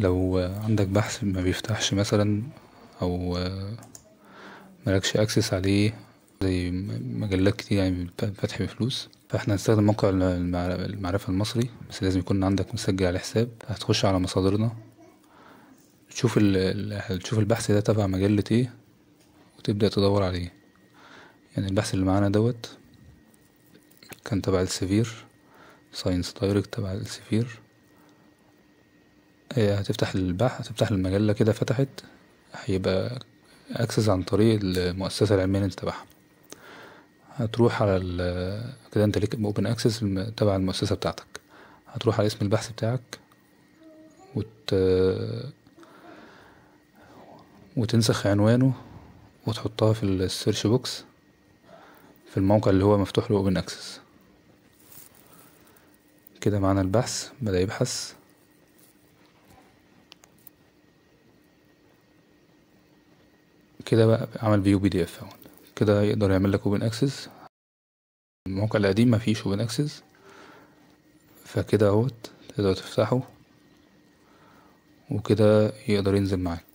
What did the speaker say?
لو عندك بحث ما بيفتحش مثلا او مالكش اكسس عليه زي مجلات كتير يعني فاتح بفلوس فاحنا هنستخدم موقع المعرفة المصري بس لازم يكون عندك مسجل على الحساب هتخش على مصادرنا تشوف تشوف البحث ده تبع مجلة ايه وتبدأ تدور عليه يعني البحث اللي معانا دوت كان تبع السفير ساينس دايركت تبع السفير إيه، هتفتح البحث هتفتح المجلة كده فتحت هيبقى اكسس عن طريق المؤسسة العلمية اللي انت تبعها هتروح على ال كده انت ليك اوبن اكسس تبع المؤسسة بتاعتك هتروح على اسم البحث بتاعك وت... وتنسخ عنوانه وتحطها في السيرش بوكس في الموقع اللي هو مفتوح له اوبن اكسس كده معانا البحث بدأ يبحث كده بقى عمل فيو بي دي اف كده يقدر يعمل لك اوبن اكسس الموقع القديم مفيش اوبن اكسس فكده اهوت تقدر تفتحه وكده يقدر ينزل معاك